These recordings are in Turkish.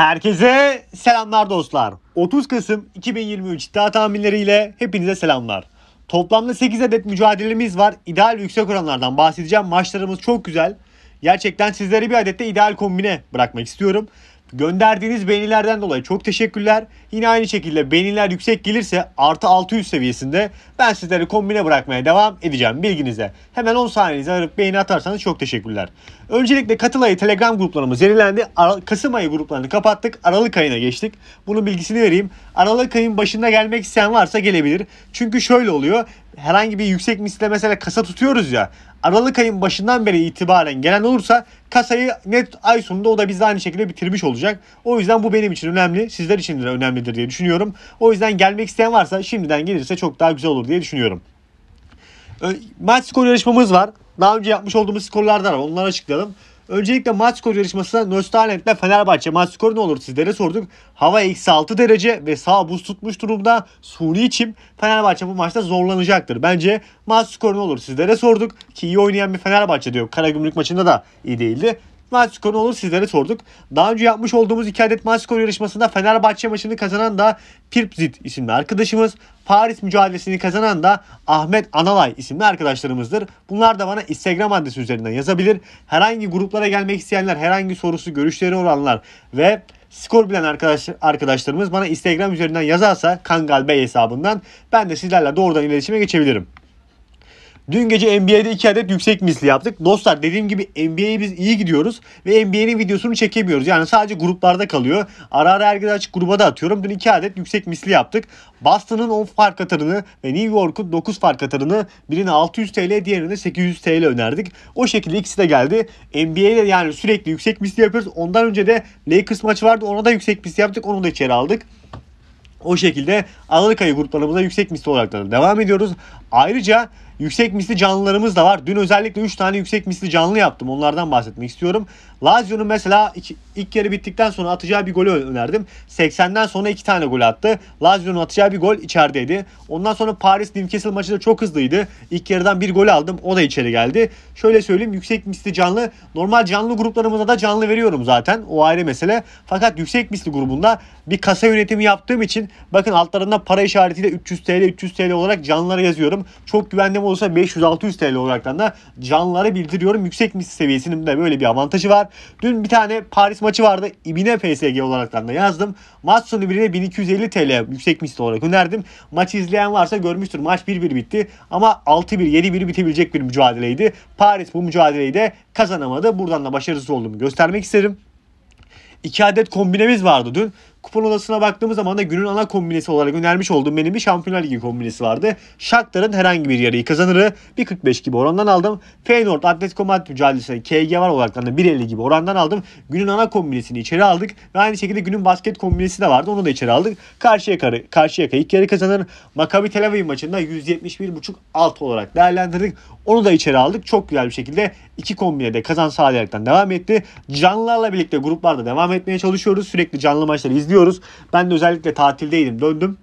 Herkese selamlar dostlar. 30 Kasım 2023 iddia tahminleriyle hepinize selamlar. Toplamda 8 adet mücadelemiz var. İdeal yüksek oranlardan bahsedeceğim. Maçlarımız çok güzel. Gerçekten sizleri bir adette ideal kombine bırakmak istiyorum. Gönderdiğiniz beğenilerden dolayı çok teşekkürler. Yine aynı şekilde beğeniler yüksek gelirse artı 600 seviyesinde ben sizleri kombine bırakmaya devam edeceğim bilginize. Hemen 10 saniyenizi arayıp beğeni atarsanız çok teşekkürler. Öncelikle Katıl ayı Telegram gruplarımız yenilendi. Kasım ayı gruplarını kapattık. Aralık ayına geçtik. Bunun bilgisini vereyim. Aralık ayın başında gelmek isteyen varsa gelebilir. Çünkü şöyle oluyor herhangi bir yüksek misle mesela kasa tutuyoruz ya. Aralık ayın başından beri itibaren gelen olursa kasayı net ay sonunda o da biz aynı şekilde bitirmiş olacak. O yüzden bu benim için önemli. Sizler için de önemlidir diye düşünüyorum. O yüzden gelmek isteyen varsa şimdiden gelirse çok daha güzel olur diye düşünüyorum. Maç skor yarışmamız var. Daha önce yapmış olduğumuz skorlardan var. Onları açıklayalım. Öncelikle maç skoru yarışmasına Nöstalent'le Fenerbahçe maç skoru ne olur sizlere sorduk. Hava eksi 6 derece ve sağ buz tutmuş durumda. Suni içim Fenerbahçe bu maçta zorlanacaktır. Bence maç skoru ne olur sizlere sorduk. Ki iyi oynayan bir Fenerbahçe diyor. Karagümrük maçında da iyi değildi maç skoru olur sizlere sorduk. Daha önce yapmış olduğumuz iki adet maç skoru yarışmasında Fenerbahçe maçını kazanan da Pirpzit isimli arkadaşımız. Paris mücadelesini kazanan da Ahmet Analay isimli arkadaşlarımızdır. Bunlar da bana Instagram adresi üzerinden yazabilir. Herhangi gruplara gelmek isteyenler, herhangi sorusu, görüşleri olanlar ve skor bilen arkadaş, arkadaşlarımız bana Instagram üzerinden yazarsa Kangal Bey hesabından ben de sizlerle doğrudan iletişime geçebilirim. Dün gece NBA'de 2 adet yüksek misli yaptık. Dostlar dediğim gibi NBA'ye biz iyi gidiyoruz ve NBA'nin videosunu çekemiyoruz. Yani sadece gruplarda kalıyor. Ara ara herkese açık gruba da atıyorum. Dün 2 adet yüksek misli yaptık. Boston'ın 10 fark atarını ve New York'un 9 fark atarını birine 600 TL diğerine 800 TL önerdik. O şekilde ikisi de geldi. NBA'de yani sürekli yüksek misli yapıyoruz. Ondan önce de Lakers maçı vardı. Ona da yüksek misli yaptık. Onu da içeri aldık. O şekilde Aralık ayı gruplarımıza yüksek misli olarak devam ediyoruz. Ayrıca Yüksek misli canlılarımız da var. Dün özellikle 3 tane yüksek misli canlı yaptım. Onlardan bahsetmek istiyorum. Lazio'nun mesela iki, ilk yarı bittikten sonra atacağı bir golü önerdim. 80'den sonra 2 tane gol attı. Lazio'nun atacağı bir gol içerideydi. Ondan sonra Paris Newcastle maçı da çok hızlıydı. İlk yarıdan bir gol aldım. O da içeri geldi. Şöyle söyleyeyim yüksek misli canlı. Normal canlı gruplarımıza da canlı veriyorum zaten. O ayrı mesele. Fakat yüksek misli grubunda bir kasa yönetimi yaptığım için bakın altlarında para işaretiyle 300 TL 300 TL olarak canlılara yazıyorum. Çok güvenli olsa 500-600 TL olaraktan da canlıları bildiriyorum. Yüksek mis seviyesinin de böyle bir avantajı var. Dün bir tane Paris maçı vardı. İbine PSG olaraktan da yazdım. Maç sonu birine 1250 TL yüksek misli olarak önerdim. Maçı izleyen varsa görmüştür. Maç 1-1 bitti ama 6-1 7-1 bitebilecek bir mücadeleydi. Paris bu mücadeleyi de kazanamadı. Buradan da başarısız olduğumu göstermek isterim. 2 adet kombinemiz vardı dün. Kupon odasına baktığımız zaman da günün ana kombinesi olarak önermiş olduğum benim bir Şampiyonlar Ligi kombinesi vardı. Shakhtar'ın herhangi bir yarıyı kazanırı 1.45 gibi orandan aldım. Feyenoord Atletico Madrid mücadelesine KG var olarak da 1.50 gibi orandan aldım. Günün ana kombinesini içeri aldık ve aynı şekilde günün basket kombinesi de vardı. Onu da içeri aldık. Karşıya karı, karşıya ilk yarı kazanır. Maccabi Tel Aviv maçında 171.5 alt olarak değerlendirdik. Onu da içeri aldık. Çok güzel bir şekilde iki kombine de kazan sağlayaraktan devam etti. Canlılarla birlikte gruplarda devam etmeye çalışıyoruz. Sürekli canlı maçları izliyoruz izliyoruz. Ben de özellikle tatildeydim. Döndüm.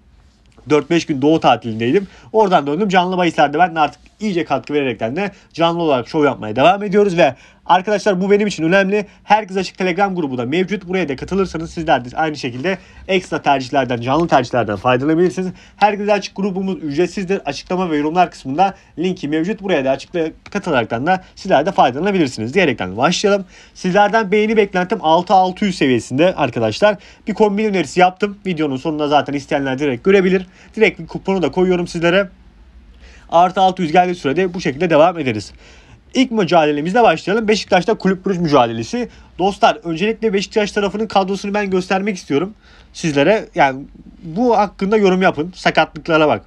4-5 gün doğu tatilindeydim. Oradan döndüm. Canlı bahislerde ben artık iyice katkı vererekten de canlı olarak şov yapmaya devam ediyoruz ve arkadaşlar bu benim için önemli. Herkes Açık Telegram grubu da mevcut. Buraya da katılırsanız sizler de aynı şekilde ekstra tercihlerden, canlı tercihlerden faydalanabilirsiniz. Herkes Açık grubumuz ücretsizdir. Açıklama ve yorumlar kısmında linki mevcut. Buraya da açıkla katılaraktan da sizler de faydalanabilirsiniz diyerekten başlayalım. Sizlerden beğeni beklentim 6600 seviyesinde arkadaşlar. Bir kombin önerisi yaptım. Videonun sonunda zaten isteyenler direkt görebilir. Direkt bir kuponu da koyuyorum sizlere artı 600 geldiği sürede bu şekilde devam ederiz. İlk mücadelemizle başlayalım. Beşiktaş'ta kulüp buluş mücadelesi. Dostlar öncelikle Beşiktaş tarafının kadrosunu ben göstermek istiyorum sizlere. Yani bu hakkında yorum yapın. Sakatlıklara bak.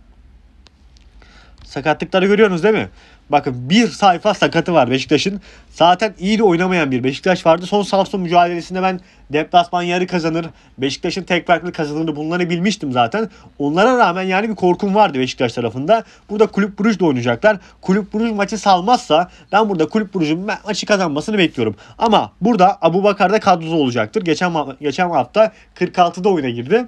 Sakatlıkları görüyorsunuz değil mi? Bakın bir sayfa sakatı var Beşiktaş'ın. Zaten iyi de oynamayan bir Beşiktaş vardı. Son Samsun mücadelesinde ben deplasman yarı kazanır, Beşiktaş'ın tek farklı kazanır bunları bilmiştim zaten. Onlara rağmen yani bir korkum vardı Beşiktaş tarafında. Burada Kulüp Brugge oynayacaklar. Kulüp Brugge maçı salmazsa ben burada Kulüp Brugge'un maçı kazanmasını bekliyorum. Ama burada Abu Bakar da kadrosu olacaktır. Geçen, geçen hafta 46'da oyuna girdi.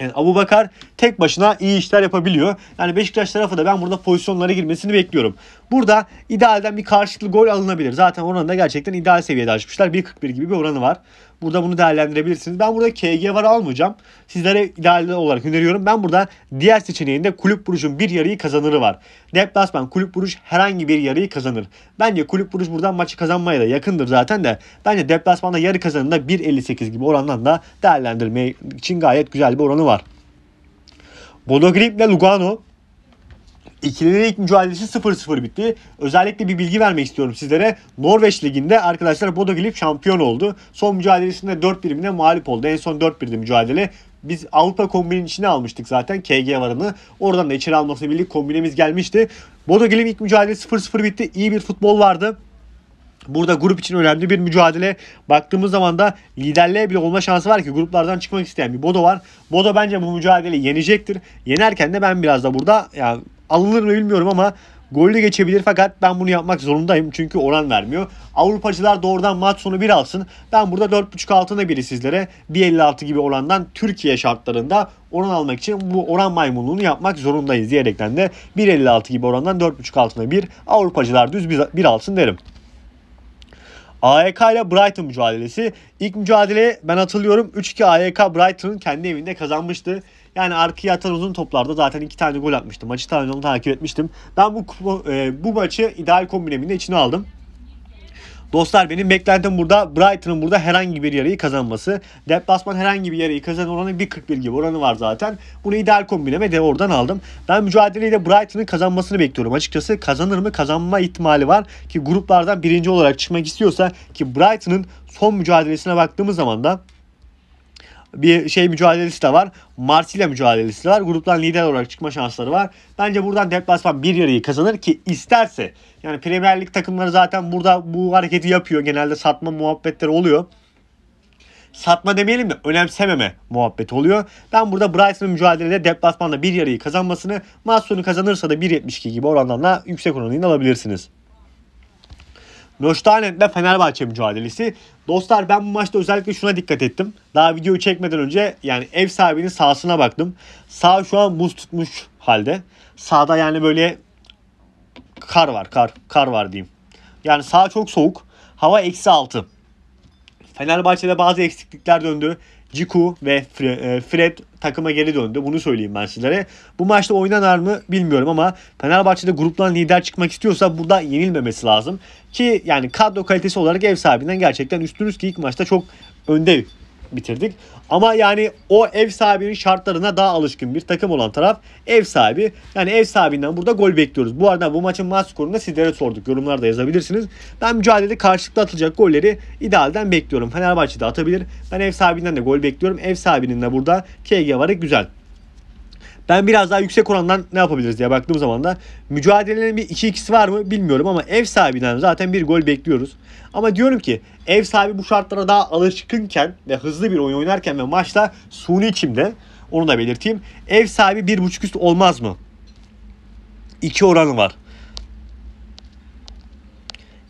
Yani e, Abu Bakar tek başına iyi işler yapabiliyor. Yani Beşiktaş tarafı da ben burada pozisyonlara girmesini bekliyorum. Burada idealden bir karşılıklı gol alınabilir. Zaten oranı da gerçekten ideal seviyede açmışlar. 1.41 gibi bir oranı var. Burada bunu değerlendirebilirsiniz. Ben burada KG var almayacağım. Sizlere ideal olarak öneriyorum. Ben burada diğer seçeneğinde kulüp burcun bir yarıyı kazanırı var. Deplasman kulüp buruş herhangi bir yarıyı kazanır. Bence kulüp buruş buradan maçı kazanmaya da yakındır zaten de. Bence deplasmanda yarı kazanında 1.58 gibi orandan da değerlendirme için gayet güzel bir oranı var. Bodo Glimt ile Lugano ilk mücadelesi 0-0 bitti. Özellikle bir bilgi vermek istiyorum sizlere. Norveç Ligi'nde arkadaşlar Bodo Glimt şampiyon oldu. Son mücadelesinde 4 birimine mağlup oldu. En son 4 birimde mücadele. Biz Avrupa kombinin içine almıştık zaten KG varını. Oradan da içeri alması birlik kombinemiz gelmişti. Bodo Glimt ilk mücadele 0-0 bitti. İyi bir futbol vardı. Burada grup için önemli bir mücadele. Baktığımız zaman da liderliğe bile olma şansı var ki gruplardan çıkmak isteyen bir Bodo var. Bodo bence bu mücadeleyi yenecektir. Yenerken de ben biraz da burada yani alınır mı bilmiyorum ama gollü geçebilir fakat ben bunu yapmak zorundayım çünkü oran vermiyor. Avrupacılar doğrudan maç sonu bir alsın. Ben burada 4.5 altına biri sizlere 1.56 gibi orandan Türkiye şartlarında oran almak için bu oran maymunluğunu yapmak zorundayız diyerekten de 1.56 gibi orandan 4.5 altına bir Avrupacılar düz bir alsın derim. AEK ile Brighton mücadelesi. İlk mücadele ben hatırlıyorum 3-2 AEK Brighton'ın kendi evinde kazanmıştı. Yani arkaya atan uzun toplarda zaten iki tane gol atmıştım. Maçı tamamen takip etmiştim. Ben bu e, bu maçı ideal kombinemin içine aldım. Dostlar benim beklentim burada Brighton'ın burada herhangi bir yarayı kazanması. Deplasman herhangi bir yarayı kazan oranı 1.41 gibi oranı var zaten. Bunu ideal kombineme de oradan aldım. Ben mücadeleyi de Brighton'ın kazanmasını bekliyorum. Açıkçası kazanır mı kazanma ihtimali var ki gruplardan birinci olarak çıkmak istiyorsa ki Brighton'ın son mücadelesine baktığımız zaman da bir şey mücadelesi de var. Marsilya mücadelesi de var. Gruptan lider olarak çıkma şansları var. Bence buradan deplasman bir yarıyı kazanır ki isterse yani Premier Lig takımları zaten burada bu hareketi yapıyor. Genelde satma muhabbetleri oluyor satma demeyelim de önemsememe muhabbet oluyor. Ben burada Brighton'ın mücadelede deplasmanda bir yarıyı kazanmasını, maç sonu kazanırsa da 1.72 gibi orandan oranlarla yüksek oranını alabilirsiniz. Nöştanent'le Fenerbahçe mücadelesi. Dostlar ben bu maçta özellikle şuna dikkat ettim. Daha videoyu çekmeden önce yani ev sahibinin sahasına baktım. Sağ şu an buz tutmuş halde. Sağda yani böyle kar var kar. Kar var diyeyim. Yani sağ çok soğuk. Hava eksi altı. Fenerbahçe'de bazı eksiklikler döndü. Ciku ve e, Fred takıma geri döndü. Bunu söyleyeyim ben sizlere. Bu maçta oynanar mı bilmiyorum ama Fenerbahçe'de gruptan lider çıkmak istiyorsa burada yenilmemesi lazım. Ki yani kadro kalitesi olarak ev sahibinden gerçekten üstünüz ki ilk maçta çok önde bitirdik. Ama yani o ev sahibinin şartlarına daha alışkın bir takım olan taraf ev sahibi. Yani ev sahibinden burada gol bekliyoruz. Bu arada bu maçın maç skorunu sizlere sorduk. Yorumlarda yazabilirsiniz. Ben mücadelede karşılıklı atılacak golleri idealden bekliyorum. Fenerbahçe de atabilir. Ben ev sahibinden de gol bekliyorum. Ev sahibinin de burada KG varı güzel. Ben biraz daha yüksek orandan ne yapabiliriz diye baktığım zaman da mücadelelerin bir 2-2'si var mı bilmiyorum ama ev sahibinden zaten bir gol bekliyoruz. Ama diyorum ki ev sahibi bu şartlara daha alışkınken ve hızlı bir oyun oynarken ve maçta suni içimde onu da belirteyim. Ev sahibi 1.5 üst olmaz mı? 2 oranı var.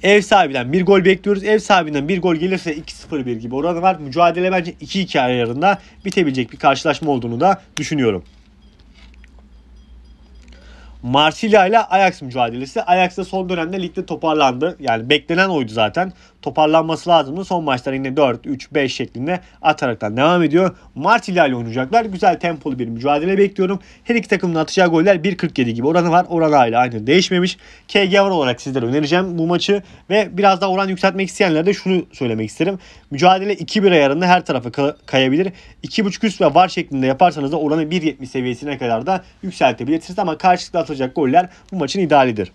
Ev sahibinden bir gol bekliyoruz. Ev sahibinden bir gol gelirse 2-0-1 gibi oranı var. Mücadele bence 2-2 ayarında bitebilecek bir karşılaşma olduğunu da düşünüyorum. Marsilya ile Ajax mücadelesi. Ajax da son dönemde ligde toparlandı. Yani beklenen oydu zaten. Toparlanması lazımdı. Son maçlar yine 4, 3, 5 şeklinde ataraktan devam ediyor. Marsilya ile oynayacaklar. Güzel tempolu bir mücadele bekliyorum. Her iki takımın atacağı goller 1.47 gibi oranı var. Oran hala aynı değişmemiş. KG var olarak sizlere önereceğim bu maçı. Ve biraz daha oran yükseltmek isteyenlere de şunu söylemek isterim. Mücadele 2-1 ayarında her tarafa kayabilir. 2.5 üst ve var şeklinde yaparsanız da oranı 1.70 seviyesine kadar da yükseltebilirsiniz. Ama karşılıklı atacak goller bu maçın idealidir.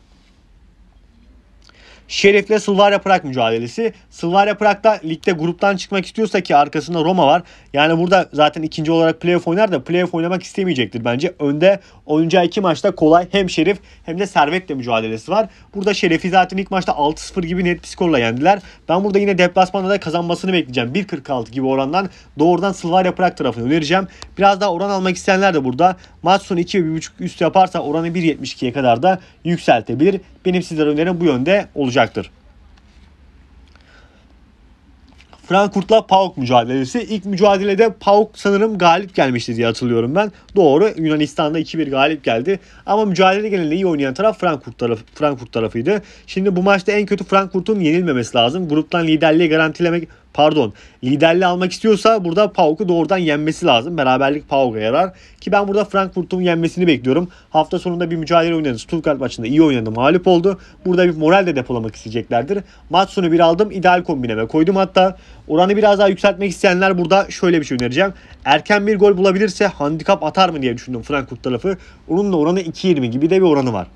Şeref'le Slavia Prag mücadelesi. Slavia da ligde gruptan çıkmak istiyorsa ki arkasında Roma var. Yani burada zaten ikinci olarak playoff oynar da playoff oynamak istemeyecektir bence. Önde oynayacağı iki maçta kolay hem Şerif hem de Servet'le mücadelesi var. Burada Şeref'i zaten ilk maçta 6-0 gibi net bir skorla yendiler. Ben burada yine deplasmanda da kazanmasını bekleyeceğim. 1.46 gibi orandan doğrudan Slavia Prag tarafını önereceğim. Biraz daha oran almak isteyenler de burada. Maç sonu 2.5 üst yaparsa oranı 1.72'ye kadar da yükseltebilir. Benim sizlere önerim bu yönde olacaktır. Frankfurt'la pauk mücadelesi. İlk mücadelede pauk sanırım galip gelmişti diye hatırlıyorum ben. Doğru Yunanistan'da 2-1 galip geldi. Ama mücadele genelinde iyi oynayan taraf Frankfurt, tarafı, Frankfurt tarafıydı. Şimdi bu maçta en kötü Frankfurt'un yenilmemesi lazım. Gruptan liderliği garantilemek pardon liderliği almak istiyorsa burada pauku doğrudan yenmesi lazım. Beraberlik PAOK'a yarar. Ki ben burada Frankfurt'un yenmesini bekliyorum. Hafta sonunda bir mücadele oynadı. Stuttgart maçında iyi oynadı. Mağlup oldu. Burada bir moral de depolamak isteyeceklerdir. Maç sonu bir aldım. ideal kombineme koydum hatta. Oranı biraz daha yükseltmek isteyenler burada şöyle bir şey önereceğim. Erken bir gol bulabilirse handikap atar mı diye düşündüm Frankfurt tarafı. Onun da oranı 2.20 gibi de bir oranı var.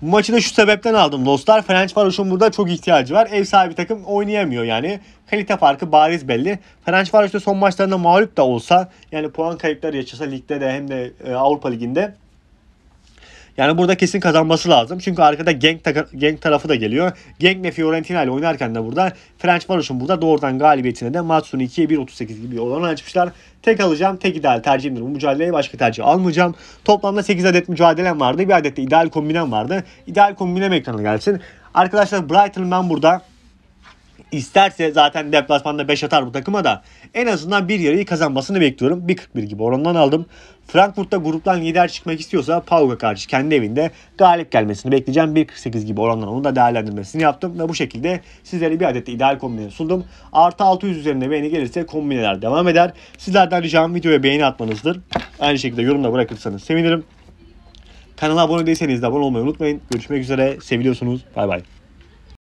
Maçı da şu sebepten aldım dostlar. Ferencvaros'un burada çok ihtiyacı var. Ev sahibi takım oynayamıyor yani. Kalite farkı bariz belli. Ferencvaros da son maçlarında mağlup da olsa yani puan kayıpları yaşasa ligde de hem de e, Avrupa Ligi'nde yani burada kesin kazanması lazım. Çünkü arkada Genk, Genk tarafı da geliyor. Genk ve Fiorentina ile oynarken de burada French Varoş'un burada doğrudan galibiyetine de matsun sonu 2'ye 1.38 gibi oran açmışlar. Tek alacağım, tek ideal tercihimdir. Bu mücadeleyi başka tercih almayacağım. Toplamda 8 adet mücadelem vardı. Bir adet de ideal kombinem vardı. İdeal kombinem ekranı gelsin. Arkadaşlar Brighton ben burada İsterse zaten deplasmanda 5 atar bu takıma da en azından bir yarıyı kazanmasını bekliyorum. 1.41 gibi orandan aldım. Frankfurt'ta gruptan lider çıkmak istiyorsa Pauga karşı kendi evinde galip gelmesini bekleyeceğim. 1.48 gibi orandan onu da değerlendirmesini yaptım ve bu şekilde sizlere bir adet ideal kombine sundum. Artı 600 üzerinde beğeni gelirse kombineler devam eder. Sizlerden ricam videoya beğeni atmanızdır. Aynı şekilde yorumda bırakırsanız sevinirim. Kanala abone değilseniz de abone olmayı unutmayın. Görüşmek üzere. Seviliyorsunuz. Bay bay.